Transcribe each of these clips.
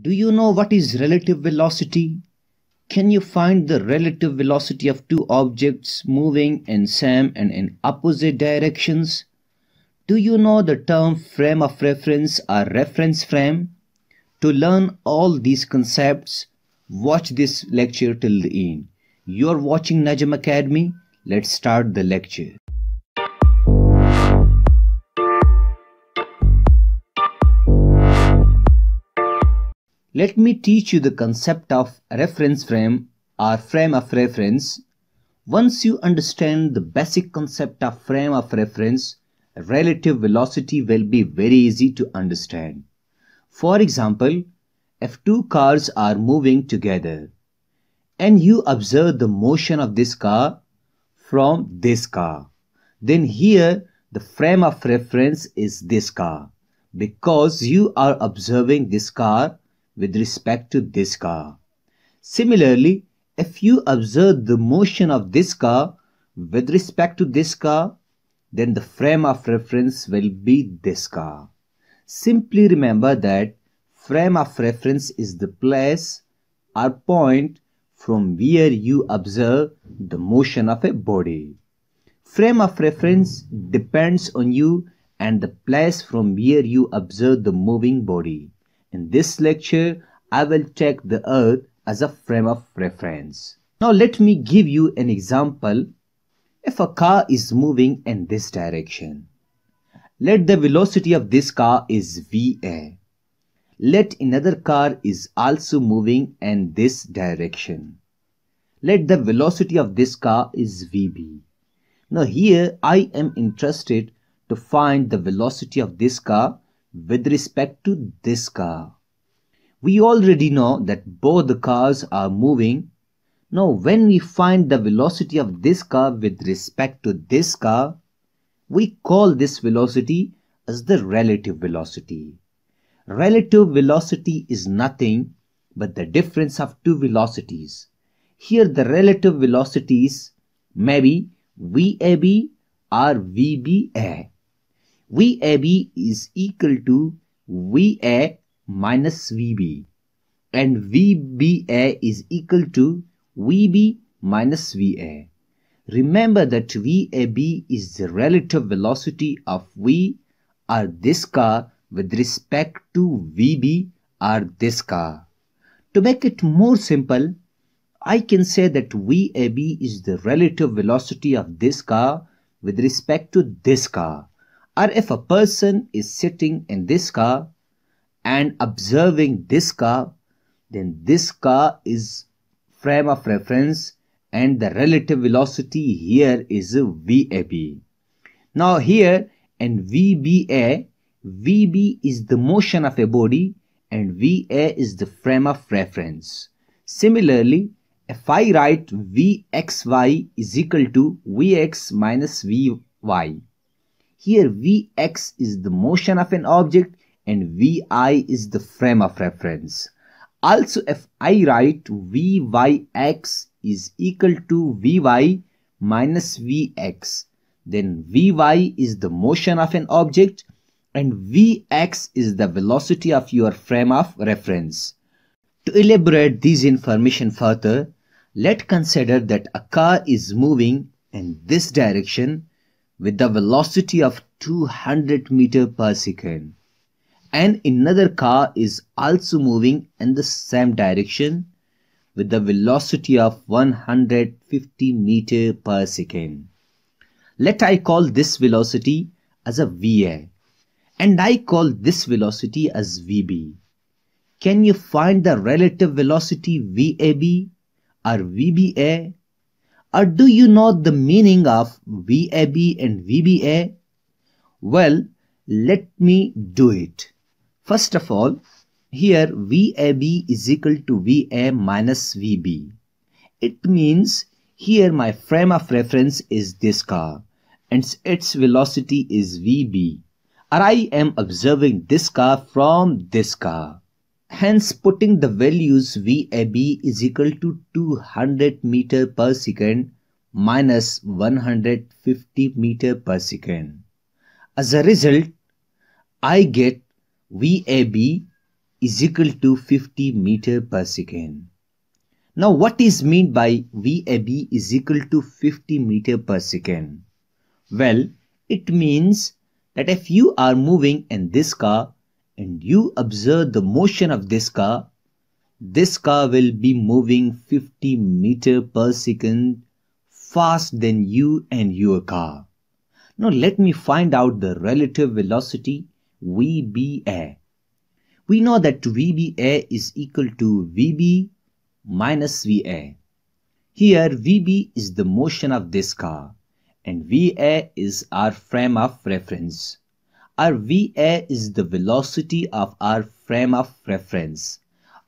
Do you know what is relative velocity? Can you find the relative velocity of two objects moving in same and in opposite directions? Do you know the term frame of reference or reference frame? To learn all these concepts, watch this lecture till the end. You're watching Najam Academy. Let's start the lecture. Let me teach you the concept of reference frame or frame of reference. Once you understand the basic concept of frame of reference, relative velocity will be very easy to understand. For example, if two cars are moving together and you observe the motion of this car from this car, then here the frame of reference is this car because you are observing this car with respect to this car. Similarly, if you observe the motion of this car with respect to this car, then the frame of reference will be this car. Simply remember that frame of reference is the place or point from where you observe the motion of a body. Frame of reference depends on you and the place from where you observe the moving body. In this lecture, I will take the earth as a frame of reference. Now let me give you an example. If a car is moving in this direction, let the velocity of this car is VA. Let another car is also moving in this direction. Let the velocity of this car is VB. Now here I am interested to find the velocity of this car with respect to this car. We already know that both the cars are moving. Now when we find the velocity of this car with respect to this car, we call this velocity as the relative velocity. Relative velocity is nothing but the difference of two velocities. Here the relative velocities may be VAB or VBA. VAB is equal to VA minus VB and VBA is equal to VB minus VA. Remember that VAB is the relative velocity of V or this car with respect to VB or this car. To make it more simple, I can say that VAB is the relative velocity of this car with respect to this car or if a person is sitting in this car and observing this car, then this car is frame of reference and the relative velocity here is VAB. Now here in VBA, VB is the motion of a body and VA is the frame of reference. Similarly, if I write VXY is equal to VX minus VY, here Vx is the motion of an object and Vi is the frame of reference. Also if I write Vyx is equal to Vy minus Vx, then Vy is the motion of an object and Vx is the velocity of your frame of reference. To elaborate this information further, let consider that a car is moving in this direction with the velocity of 200 meter per second and another car is also moving in the same direction with the velocity of 150 meter per second. Let I call this velocity as a VA and I call this velocity as VB. Can you find the relative velocity VAB or VBA or do you know the meaning of VAB and VBA? Well, let me do it. First of all, here VAB is equal to VA minus VB. It means here my frame of reference is this car and its velocity is VB. Or I am observing this car from this car. Hence, putting the values VAB is equal to 200 meter per second minus 150 meter per second. As a result, I get VAB is equal to 50 meter per second. Now what is meant by VAB is equal to 50 meter per second? Well, it means that if you are moving in this car and you observe the motion of this car, this car will be moving 50 meter per second fast than you and your car. Now let me find out the relative velocity VBA. We know that VBA is equal to VB minus VA. Here VB is the motion of this car and VA is our frame of reference. Our VA is the velocity of our frame of reference,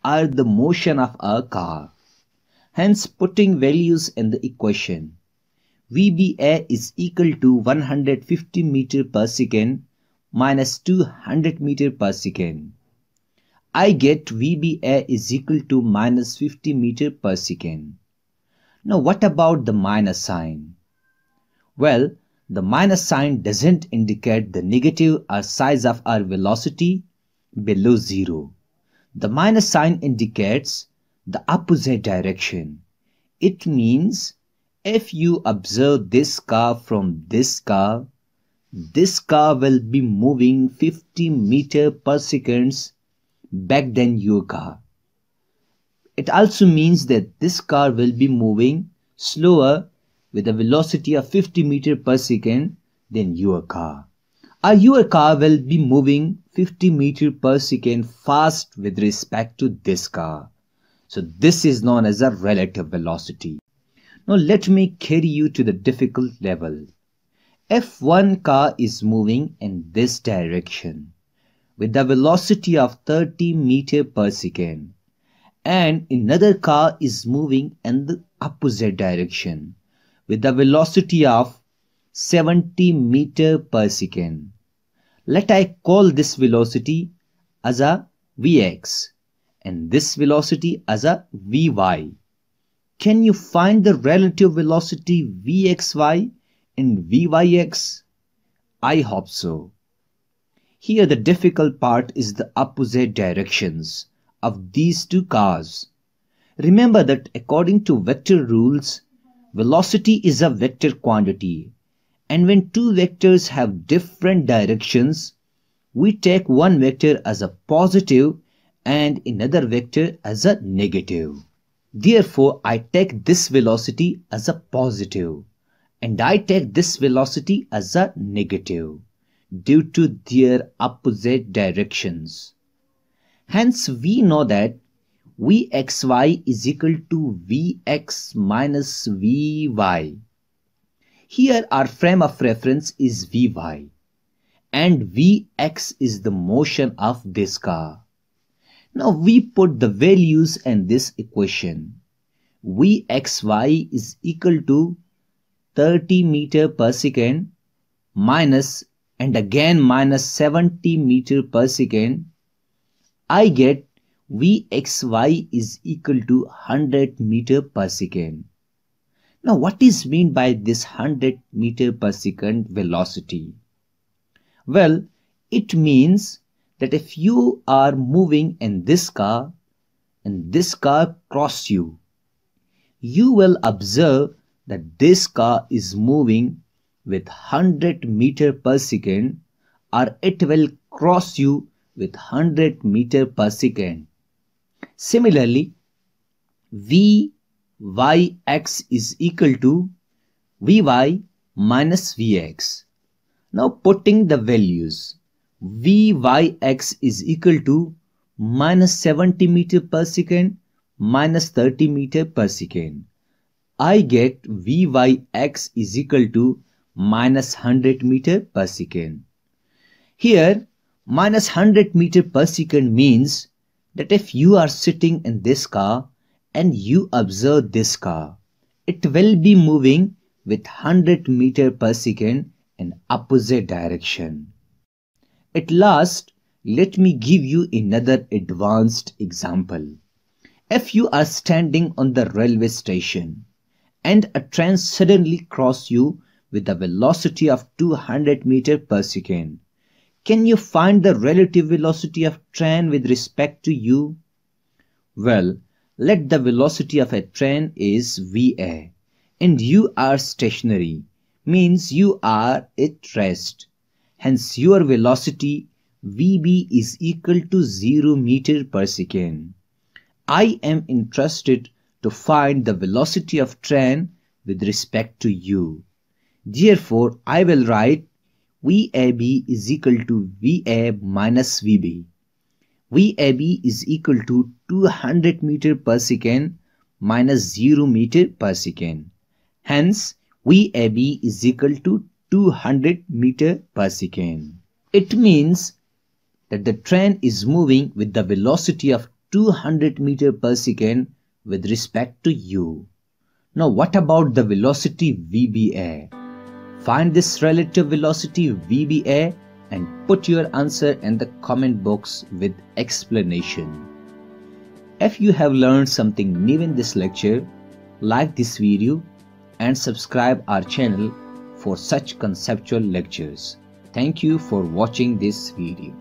or the motion of our car. Hence, putting values in the equation, VBA is equal to 150 meter per second minus 200 meter per second. I get VBA is equal to minus 50 meter per second. Now what about the minus sign? Well, the minus sign doesn't indicate the negative or size of our velocity below zero. The minus sign indicates the opposite direction. It means if you observe this car from this car, this car will be moving 50 meter per seconds back than your car. It also means that this car will be moving slower with a velocity of 50 meter per second than your car. our your car will be moving 50 meter per second fast with respect to this car. So this is known as a relative velocity. Now let me carry you to the difficult level. If one car is moving in this direction with a velocity of 30 meter per second and another car is moving in the opposite direction with a velocity of 70 meter per second. Let I call this velocity as a Vx and this velocity as a Vy. Can you find the relative velocity Vxy and Vyx? I hope so. Here the difficult part is the opposite directions of these two cars. Remember that according to vector rules, Velocity is a vector quantity and when two vectors have different directions, we take one vector as a positive and another vector as a negative. Therefore, I take this velocity as a positive and I take this velocity as a negative due to their opposite directions. Hence, we know that Vxy is equal to Vx minus Vy. Here our frame of reference is Vy and Vx is the motion of this car. Now we put the values in this equation. Vxy is equal to 30 meter per second minus and again minus 70 meter per second. I get Vxy is equal to 100 meter per second. Now what is mean by this 100 meter per second velocity? Well, it means that if you are moving in this car and this car cross you, you will observe that this car is moving with 100 meter per second or it will cross you with 100 meter per second. Similarly, v y x is equal to Vy minus Vx. Now putting the values, Vyx is equal to minus 70 meter per second minus 30 meter per second. I get Vyx is equal to minus 100 meter per second. Here minus 100 meter per second means that if you are sitting in this car and you observe this car, it will be moving with 100 meter per second in opposite direction. At last, let me give you another advanced example. If you are standing on the railway station and a train suddenly cross you with a velocity of 200 meter per second, can you find the relative velocity of train with respect to u? Well, let the velocity of a train is va and you are stationary means you are at rest. Hence your velocity vb is equal to 0 meter per second. I am interested to find the velocity of train with respect to u. Therefore, I will write VAB is equal to VA minus VB. VAB is equal to 200 meter per second minus 0 meter per second. Hence, VAB is equal to 200 meter per second. It means that the train is moving with the velocity of 200 meter per second with respect to u. Now what about the velocity VBA? Find this relative velocity VBA and put your answer in the comment box with explanation. If you have learned something new in this lecture, like this video and subscribe our channel for such conceptual lectures. Thank you for watching this video.